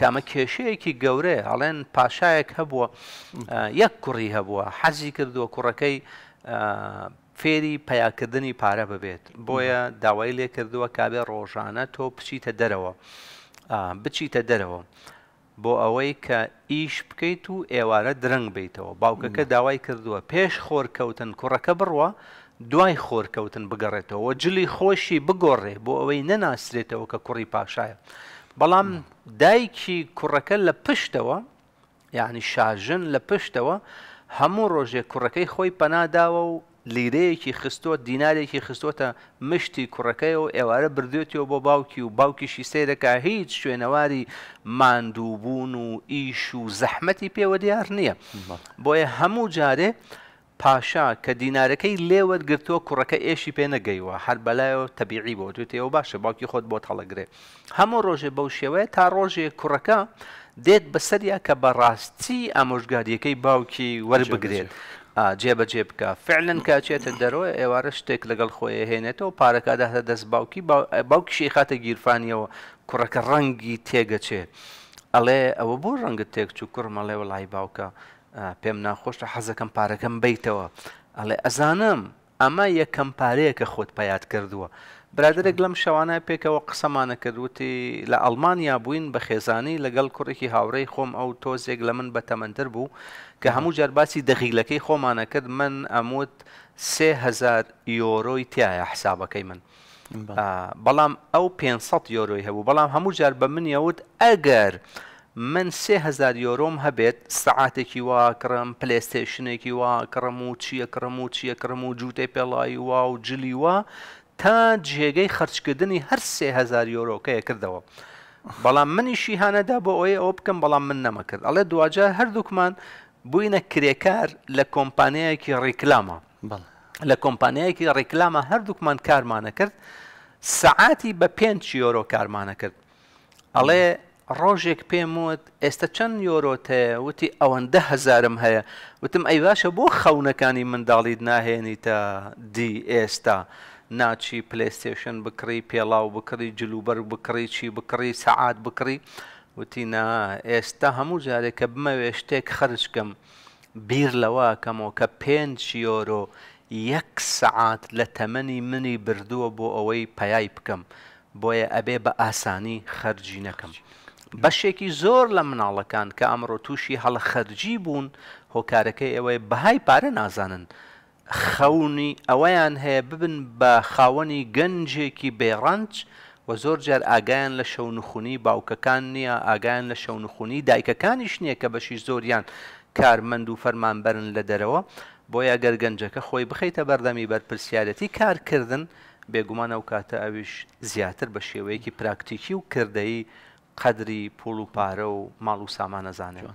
کامە کێشەیەکی گەورەیە هەڵێن پاشایەک هەبووە یەک کوڕی هەبووە حەزی کردووە کوڕەکەی فێری پیاکردنی پارە ببێت بۆیە داوای لێ کردووە کابێ ڕۆژانە تۆ بچیتە دەرەوە بچیتە دەرەوە بۆ ئەوەی کە ئیش بکەیت و ئێوارە درەنگ بیتەوە باوکەکە داوای کردووە پێش خۆرکەوتن کوڕەکە بڕوە دوای خۆرکەوتن بگەڕێتەوە جلی خۆشی بگۆڕێ بۆ ئەوەی نەناسرێتەوە کە کوڕی پاشایە بەڵام دایکی کوڕەکە لە پشتەوە یعنی شاژن لە پشتەوە هەموو ڕۆژێک کوڕەکەی خۆی پەناداوە و لیرەیەکی خستۆ دینارێکی خستۆتە مشتی کوڕەکەی و ئێوارە بردوێتەوە بۆ باوکی و باوکیشی سێرەکە هیچ شوێنەواری ماندوو بوون و ئیش و زەحمەتی پێوە دیار نییە بۆیە هەموو جارێ پاشا کە دینارەکەی لێوەرگرتووە کوڕەکە ئێشی پێ نەگەیوە هەر بەلایەوە تەبیعی بۆ توێت ئەوە باشە باوکی خۆت بۆ هەڵەگرێ هەموو ڕۆژێ بەو شێوەیە تا ڕۆژێ کوڕەکە دێت بەسەریا کە بەڕاستی ئامۆژگاریەکەی باوکی وەربگرێت جێبەجێ بکە فعلن کاچێتە دەرەوە ئێوارە شتێک لەگەڵ خۆی هێنێتەوە پارەکەدا هە دەست باوکی باوکیشی خاتە گیرفانیەوە کوڕەکە ڕەنگی تێگەچێت ئەڵێ ئەوە بۆ ڕەنگت تێک چوو کوڕمەڵێ وڵی باوکە پێم ناخۆشە حەزەکەم پارەکەم بیتەوە ئەڵێ ئەزانم ئەمە یەکەم پارەیە کە خۆت پەیات کردووە برادێک لەم شەوانە پێکەوە قسەمانە کردوتی لە ئەلمانیا بووین بە خێزانی لەگەڵ کوڕێکی هاوڕێی خۆم ئەو تۆزێک لە من بەتەمەندتر بوو کە هەموو جارباسی دەغیلەکەی خۆمانە کرد من ئەموت سهزار یۆرۆی تایە حسابەکەی من بەڵام ئەو 500 یۆرۆی هەبوو بەڵام هەموو جار بە منیەوت ئەگەر. من سهزار یۆرۆم هەبێت سعاتێکی واکڕم پلستشنێکی واکڕم و چیە کڕم و چیە کڕم و جووتێ پێڵایی وا و جلی وا تا جێگەی خەرچکردنی هەر سهزار یۆرۆکەیە کردەوە. بەڵام منیشی هانەدا بۆ ئەوەیە ئەو بکەم بەڵام من نەمەکرد ئەڵێ دوواجە هەردووکمان بووینە کرێکار لە کۆمپانیایەکی ڕێکلامە لە کۆمپانیایەکی ڕێکلامە هەردووکمان کارمانە کرد سعاتی بە پێنج یۆرۆ کارمانە کرد ئەڵێ ڕۆژێک پێم وت ئێستا چەند یۆرۆتەیە وتی ئەوەندە هەزارم هەیە وتم ئەی باشە بۆ خەونەکانی منداڵید ناهێنیتە دی ئێستا ناچی پلستێشن بکڕی پێڵاو بکڕی جلوبەر بکڕی چی بکڕی سەعات بکڕی وتی نا ئێستا هەموو جارێکە بمەوێ شتێک خرجکەم بیر لەوە کەمەوە کە پێنج یۆرۆ یەک سەعات لە تەمەنی منی بردووە بۆ ئەوەی پەیای بکەم بۆیە ئەبێ بە ئاسانی خەرجی نەکەم. بەشێکی زۆر لە مناڵەکان کە ئەمڕۆ تووشی هەڵەخەرجی بوون هۆکارەکەی ئەوەی بەهای پارە نازانن خەونی ئەوەیان هەیە ببن بە خاوەنی گەنجێکی بێڕانچ و زۆر جار ئاگایان لە شەونخونی باوکەکان نییە ئاگایان لە شەونخونی دایکەکانیش نییە کە بەشی زۆریان کارمەند و فەرمانبەرن لە دەرەوە بۆیە گەرگەنجەکە خۆی بخەیتە بەردەمی بەرپرسیارەتی کارکردن بێگومان ئەو کاتە ئەویش زیاتر بە شێوەیەکی پراکتیکی و کردەی قەدری پۆڵ و پارە و ماڵ و سامانەزانەوە.